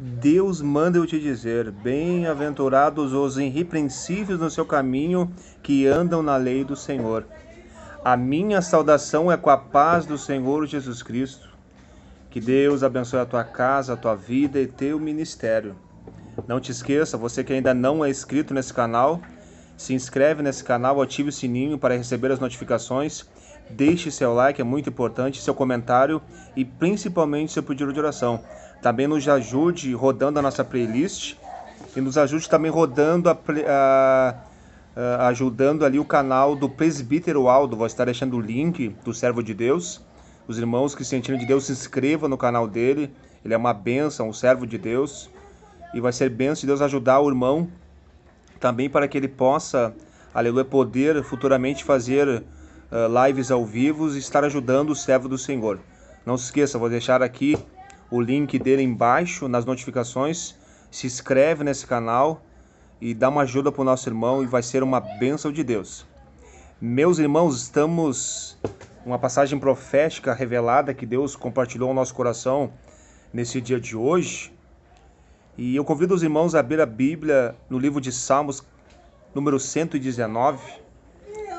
Deus manda eu te dizer: Bem-aventurados os irrepreensíveis no seu caminho, que andam na lei do Senhor. A minha saudação é com a paz do Senhor Jesus Cristo. Que Deus abençoe a tua casa, a tua vida e teu ministério. Não te esqueça, você que ainda não é inscrito nesse canal, se inscreve nesse canal, ative o sininho para receber as notificações. Deixe seu like, é muito importante, seu comentário e principalmente seu pedido de oração também nos ajude rodando a nossa playlist e nos ajude também rodando a, a, a, ajudando ali o canal do presbítero Aldo. Vou estar deixando o link do Servo de Deus. Os irmãos que sentiram de Deus se inscrevam no canal dele. Ele é uma bênção, um servo de Deus. E vai ser benção de Deus ajudar o irmão também para que ele possa, aleluia, poder futuramente fazer uh, lives ao vivo e estar ajudando o servo do Senhor. Não se esqueça, vou deixar aqui o link dele embaixo nas notificações. Se inscreve nesse canal e dá uma ajuda para o nosso irmão e vai ser uma bênção de Deus. Meus irmãos, estamos uma passagem profética revelada que Deus compartilhou ao nosso coração nesse dia de hoje. E eu convido os irmãos a abrir a Bíblia no livro de Salmos, número 119.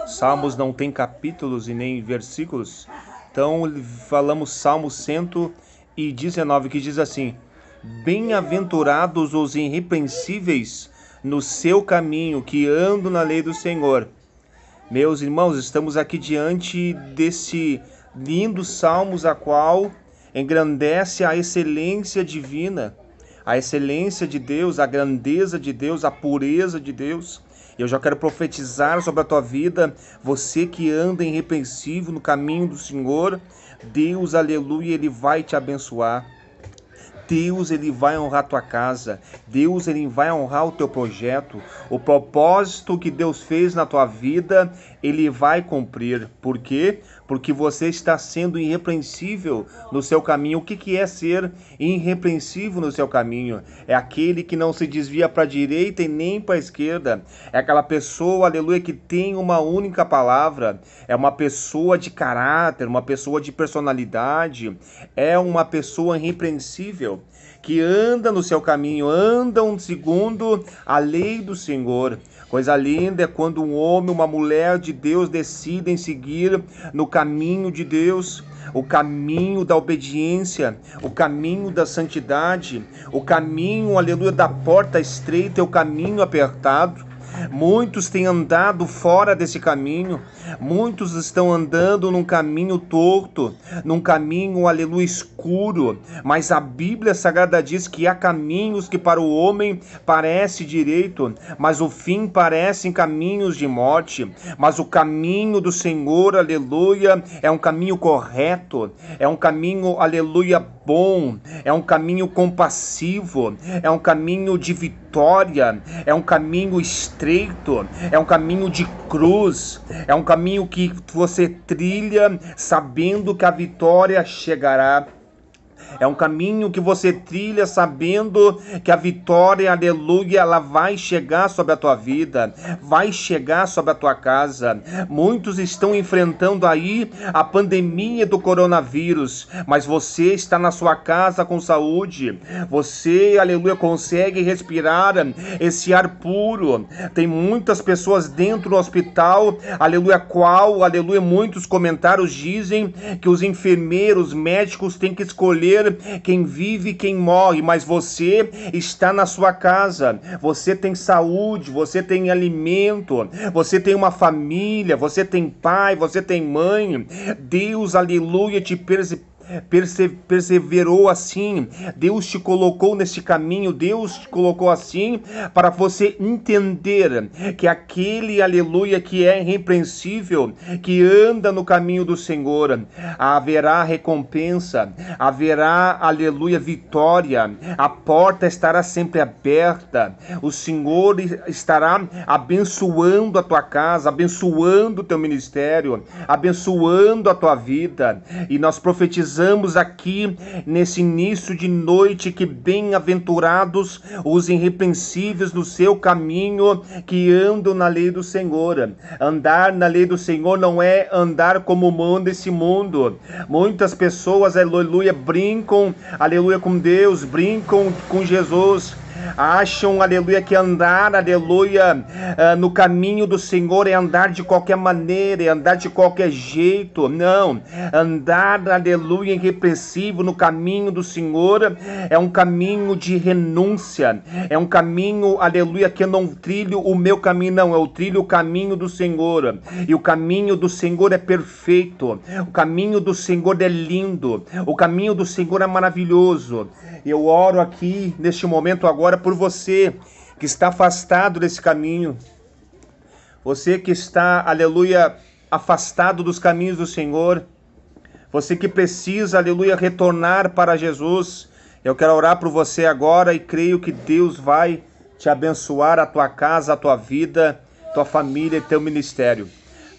Salmos não tem capítulos e nem versículos. Então falamos Salmo 119 e 19, que diz assim: Bem-aventurados os irrepreensíveis no seu caminho, que andam na lei do Senhor. Meus irmãos, estamos aqui diante desse lindo salmos a qual engrandece a excelência divina, a excelência de Deus, a grandeza de Deus, a pureza de Deus. Eu já quero profetizar sobre a tua vida, você que anda irrepreensível no caminho do Senhor, Deus, aleluia, ele vai te abençoar. Deus ele vai honrar a tua casa, Deus ele vai honrar o teu projeto, o propósito que Deus fez na tua vida, ele vai cumprir. Por quê? Porque você está sendo irrepreensível no seu caminho. O que que é ser irrepreensível no seu caminho? É aquele que não se desvia para a direita e nem para a esquerda. É aquela pessoa, aleluia, que tem uma única palavra. É uma pessoa de caráter, uma pessoa de personalidade, é uma pessoa irrepreensível que anda no seu caminho, andam segundo a lei do Senhor. Coisa linda é quando um homem, uma mulher de Deus decidem seguir no caminho de Deus, o caminho da obediência, o caminho da santidade, o caminho, aleluia, da porta estreita, é o caminho apertado Muitos têm andado fora desse caminho, muitos estão andando num caminho torto, num caminho, aleluia, escuro. Mas a Bíblia Sagrada diz que há caminhos que para o homem parece direito, mas o fim parecem caminhos de morte. Mas o caminho do Senhor, aleluia, é um caminho correto, é um caminho, aleluia, bom, é um caminho compassivo, é um caminho de vitória, é um caminho estreito, é um caminho de cruz, é um caminho que você trilha sabendo que a vitória chegará é um caminho que você trilha sabendo que a vitória, aleluia, ela vai chegar sobre a tua vida, vai chegar sobre a tua casa. Muitos estão enfrentando aí a pandemia do coronavírus, mas você está na sua casa com saúde. Você, aleluia, consegue respirar esse ar puro. Tem muitas pessoas dentro do hospital, aleluia, qual, aleluia, muitos comentários dizem que os enfermeiros, médicos têm que escolher quem vive e quem morre, mas você está na sua casa, você tem saúde, você tem alimento, você tem uma família, você tem pai, você tem mãe. Deus, aleluia, te preserva perseverou assim, Deus te colocou nesse caminho, Deus te colocou assim para você entender que aquele aleluia que é irrepreensível, que anda no caminho do Senhor, haverá recompensa, haverá aleluia vitória, a porta estará sempre aberta, o Senhor estará abençoando a tua casa, abençoando o teu ministério, abençoando a tua vida, e nós profetizamos rezamos aqui nesse início de noite, que bem-aventurados os irrepreensíveis no seu caminho que andam na lei do Senhor. Andar na lei do Senhor não é andar como manda esse mundo. Muitas pessoas, aleluia, brincam, aleluia, com Deus, brincam com Jesus acham, aleluia, que andar, aleluia, eh, no caminho do Senhor é andar de qualquer maneira, é andar de qualquer jeito. Não, andar, aleluia, irrepressivo no caminho do Senhor é um caminho de renúncia, é um caminho, aleluia, que eu não trilho o meu caminho, não, eu trilho o caminho do Senhor. E o caminho do Senhor é perfeito, o caminho do Senhor é lindo, o caminho do Senhor é maravilhoso. Eu oro aqui neste momento agora agora por você que está afastado desse caminho. Você que está, aleluia, afastado dos caminhos do Senhor. Você que precisa, aleluia, retornar para Jesus. Eu quero orar por você agora e creio que Deus vai te abençoar a tua casa, a tua vida, tua família e teu ministério.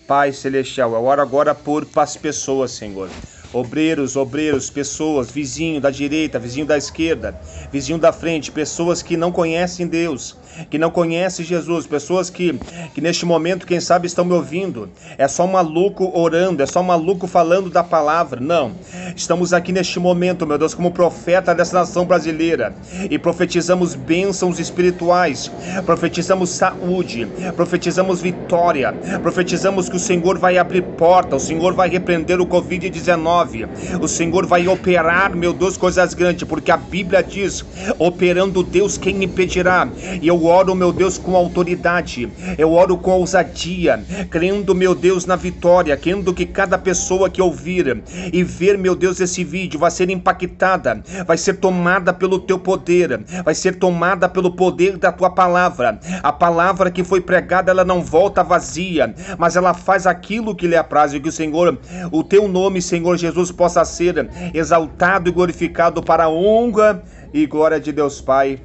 Pai Celestial, eu oro agora por as pessoas, Senhor. Obreiros, obreiros, pessoas, vizinho da direita, vizinho da esquerda, vizinho da frente, pessoas que não conhecem Deus, que não conhecem Jesus, pessoas que, que neste momento, quem sabe, estão me ouvindo. É só um maluco orando, é só um maluco falando da palavra. Não. Estamos aqui neste momento, meu Deus, como profeta dessa nação brasileira e profetizamos bênçãos espirituais, profetizamos saúde, profetizamos vitória, profetizamos que o Senhor vai abrir porta, o Senhor vai repreender o Covid-19. 9. O Senhor vai operar, meu Deus, coisas grandes, porque a Bíblia diz: operando Deus, quem impedirá? E eu oro, meu Deus, com autoridade, eu oro com ousadia, crendo, meu Deus, na vitória, crendo que cada pessoa que ouvir e ver, meu Deus, esse vídeo vai ser impactada, vai ser tomada pelo teu poder, vai ser tomada pelo poder da tua palavra. A palavra que foi pregada, ela não volta vazia, mas ela faz aquilo que lhe apraz e que o Senhor, o teu nome, Senhor Jesus, Jesus possa ser exaltado e glorificado para a honra e glória de Deus Pai.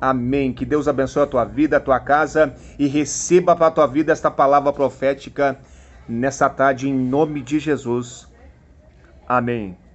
Amém. Que Deus abençoe a tua vida, a tua casa e receba para a tua vida esta palavra profética nessa tarde, em nome de Jesus. Amém.